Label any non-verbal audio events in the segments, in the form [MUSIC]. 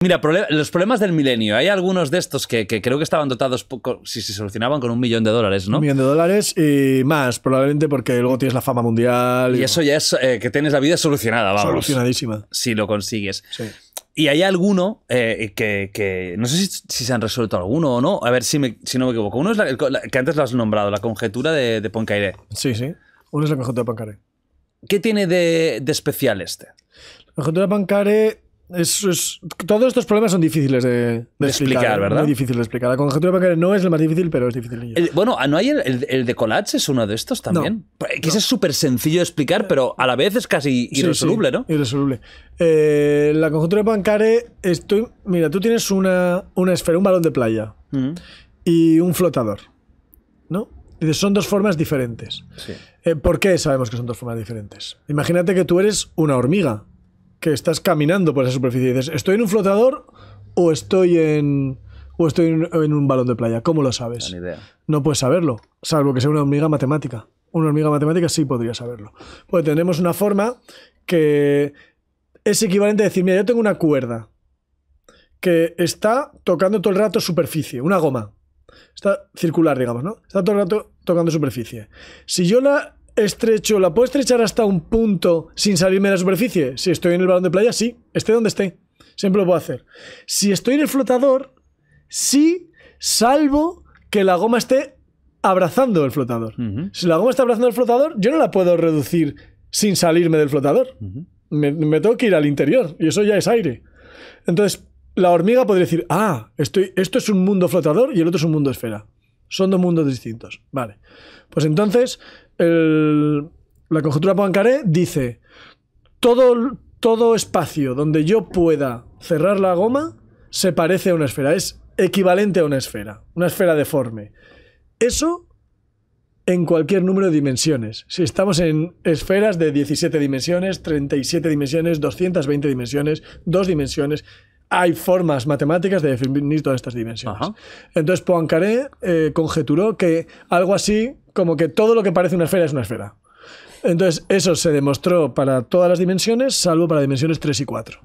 Mira, los problemas del milenio. Hay algunos de estos que, creo que estaban dotados poco, si se solucionaban con un millón de dólares, ¿no? Un millón de dólares y más, probablemente porque luego tienes la fama mundial. Y, eso ya es eh, que tienes la vida solucionada, vamos. Solucionadísima. Si lo consigues. Y hay alguno eh, que, No sé si, se han resuelto alguno o no. A ver si, no me equivoco. Uno es la, que antes lo has nombrado, la conjetura de, de Sí, sí. Uno es la conjetura de Poincaré? ¿Qué tiene de especial este? La conjuntura de es, todos estos problemas son difíciles de, explicar, ¿verdad? Muy difícil de explicar. La conjetura pancare no es la más difícil, pero es difícil. bueno, ¿no hay el, de Collage? Es uno de estos también. que es súper sencillo de explicar, pero a la vez es casi irresoluble, ¿no? Irresoluble. Eh, la conjetura de estoy, mira, tú tienes una, una esfera, un balón de playa mm. y un flotador, ¿no? Son dos formas diferentes. Eh, ¿Por qué sabemos que son dos formas diferentes? Imagínate que tú eres una hormiga que estás caminando por esa superficie y dices, ¿estoy en un flotador o estoy en o estoy en, un balón de playa? ¿Cómo lo sabes? No puedes saberlo, salvo que sea una hormiga matemática. Una hormiga matemática sí podría saberlo. Pues tenemos una forma que es equivalente a decir, mira, yo tengo una cuerda que está tocando todo el rato superficie, una goma. Está circular, digamos, ¿no? Está todo el rato tocando superficie. Si yo la estrecho, ¿la puedo estrechar hasta un punto sin salirme de la superficie? Si estoy en el balón de playa, sí, esté donde esté. Siempre lo puedo hacer. Si estoy en el flotador, sí, salvo que la goma esté abrazando el flotador. Si la goma está abrazando el flotador, yo no la puedo reducir sin salirme del flotador. me, me, tengo que ir al interior y eso ya es aire. Entonces, la hormiga podría decir, ah, estoy, esto es un mundo flotador y el otro es un mundo esfera. Son dos mundos distintos. Vale. Pues entonces, la conjetura Poincaré dice, todo, todo espacio donde yo pueda cerrar la goma se parece a una esfera, es equivalente a una esfera, una esfera deforme. Eso en cualquier número de dimensiones. Si estamos en esferas de 17 dimensiones, 37 dimensiones, 220 dimensiones, 2 dimensiones, hay formas matemáticas de definir todas estas dimensiones. Entonces Poincaré eh, conjeturó que algo así como que todo lo que parece una esfera es una esfera. Entonces eso se demostró para todas las dimensiones, salvo para dimensiones 3 y 4,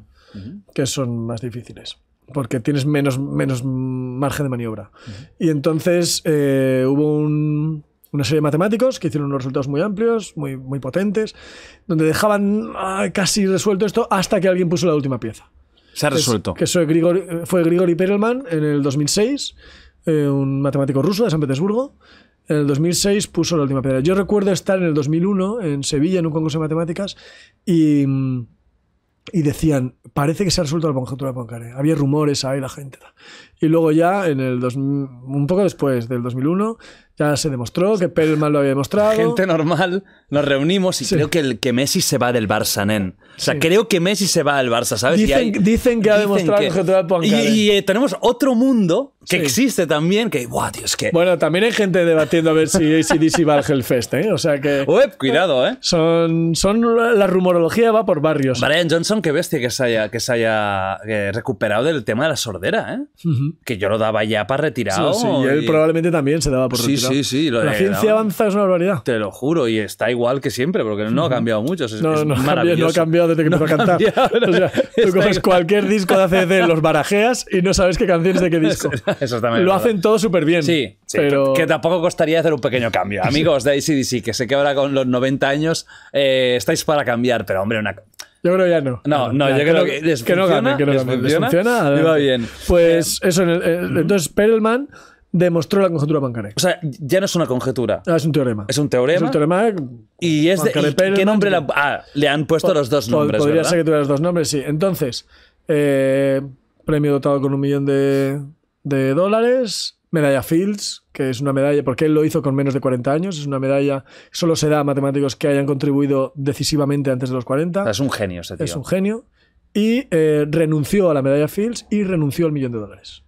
que son más difíciles, porque tienes menos, menos margen de maniobra. Y entonces eh, hubo una serie de matemáticos que hicieron unos resultados muy amplios, muy, muy potentes, donde dejaban ah, casi resuelto esto hasta que alguien puso la última pieza. Se ha resuelto. fue Grigori Perelman en el 2006, eh, un matemático ruso de San Petersburgo. En el 2006 puso la última piedra. Yo recuerdo estar en el 2001 en Sevilla en un concurso de matemáticas y, y decían, parece que se ha resuelto la conjetura de Poincaré. Había rumores ahí, la gente. Y luego ya, en el un poco después del 2001, ya se demostró que Pelman lo había demostrado. Gente normal, nos reunimos y creo que, que Messi se va del Barça, nen. O sea, creo que Messi se va al Barça, ¿sabes? Dicen, dicen que ha demostrado que, Y, y eh, tenemos otro mundo que existe también, que, guau, Dios, que... Bueno, también hay gente debatiendo a ver si ACDC va al Hellfest, ¿eh? O sea que... Uep, cuidado, ¿eh? Son, son... La rumorología va por barrios. Brian Johnson, qué bestia que se haya, que se eh, recuperado del tema de la sordera, ¿eh? que yo lo daba ya para retirado. y él probablemente también se daba por retirado. Sí, sí, sí. la ciencia avanza es una barbaridad. Te lo juro, y está igual que siempre, porque no ha cambiado mucho. Es, no, maravilloso. no ha cambiado desde que empezó a cantar. [LAUGHS] tú coges cualquier disco de ACD, [LAUGHS] los barajeas y no sabes qué canciones de qué disco. Exactamente. Lo hacen todo súper bien. Sí, pero... que, tampoco costaría hacer un pequeño cambio. Amigos de ACDC, que sé que ahora con los 90 años eh, estáis para cambiar, pero hombre, una yo creo ya no. No, no, yo creo que, desfunciona. que no gane, que no Funciona, va bien. Pues eso, en el, eh, entonces Perelman demostró la conjetura bancaria. O sea, ya no es una conjetura. Ah, es un teorema. Es un teorema. Es un teorema. Y es de, ¿Qué nombre le, ah, le han puesto los dos nombres? Podría ser que tuviera los dos nombres, sí. Entonces, eh, premio dotado con un millón de dólares medalla Fields, que es una medalla, porque él lo hizo con menos de 40 años, es una medalla solo se da a matemáticos que hayan contribuido decisivamente antes de los 40. es un genio ese tío. Es un genio. Y eh, renunció a la medalla Fields y renunció al millón de dólares.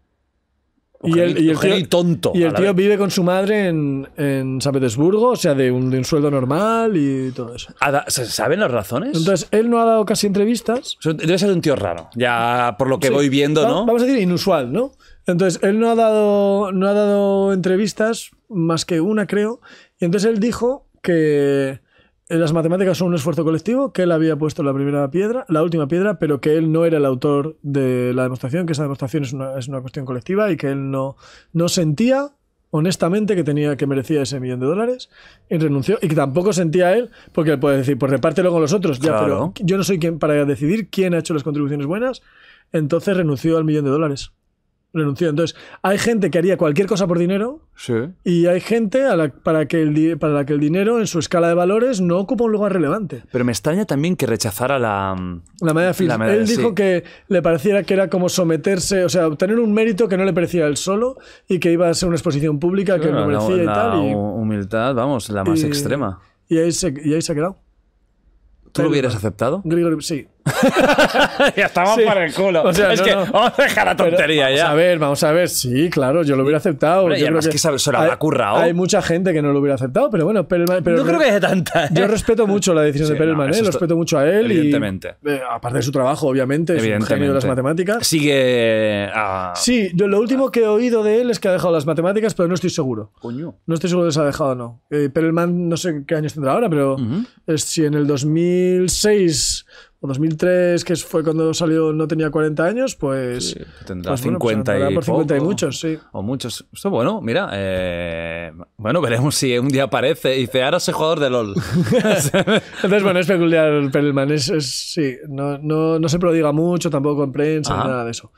Y el, tío, tonto. Y el tío vive con su madre en, San Petersburgo, o sea, de un, un, sueldo normal y todo eso. Ah, ¿Saben las razones? Entonces, él no ha dado casi entrevistas. Debe ser un tío raro, ya por lo que voy viendo, ¿no? Vamos a decir inusual, ¿no? Entonces, él no ha dado, no ha dado entrevistas, más que una, creo. Y entonces él dijo que las matemáticas son un esfuerzo colectivo, que él había puesto la primera piedra, la última piedra, pero que él no era el autor de la demostración, que esa demostración es una, cuestión colectiva y que él no, no sentía honestamente que tenía que merecía ese millón de dólares y renunció y que tampoco sentía él porque él puede decir pues repártelo con los otros ya pero yo no soy quien para decidir quién ha hecho las contribuciones buenas entonces renunció al millón de dólares renunció. Entonces, hay gente que haría cualquier cosa por dinero y hay gente para, que el, para la que el dinero en su escala de valores no ocupa un lugar relevante. Pero me extraña también que rechazara la, la medalla Él dijo que le pareciera que era como someterse, o sea, obtener un mérito que no le parecía él solo y que iba a ser una exposición pública que no merecía y tal. Y, humildad, vamos, la más extrema. Y ahí, se, y ha quedado. ¿Tú lo hubieras aceptado? sí. [LAUGHS] ya estamos para el culo. vamos a dejar la tontería ya. Vamos a ver, vamos a ver. Sí, claro, yo lo hubiera aceptado. No, yo que, que la Hay mucha gente que no lo hubiera aceptado, pero bueno, Perelman. Pero, no creo que haya tanta. ¿eh? Yo respeto mucho la decisión de Perelman, eh, lo respeto mucho a él. Evidentemente. Eh, aparte de su trabajo, obviamente, es un genio de las matemáticas. Sigue. A... Sí, lo último que he oído de él es que ha dejado las matemáticas, pero no estoy seguro. Coño. No estoy seguro de si ha dejado o no. Eh, Perelman, no sé qué años tendrá ahora, pero si en el 2006 o 2003, que fue cuando salió, no tenía 40 años, pues. tendrá 50 pues pues y. muchos, sí. O muchos. Esto, bueno, mira. Eh, bueno, veremos si un día aparece y dice, ahora soy jugador de LOL. [LAUGHS] Entonces, bueno, es peculiar Perelman. sí, no, no, no, se prodiga mucho tampoco en prensa, ni nada de eso.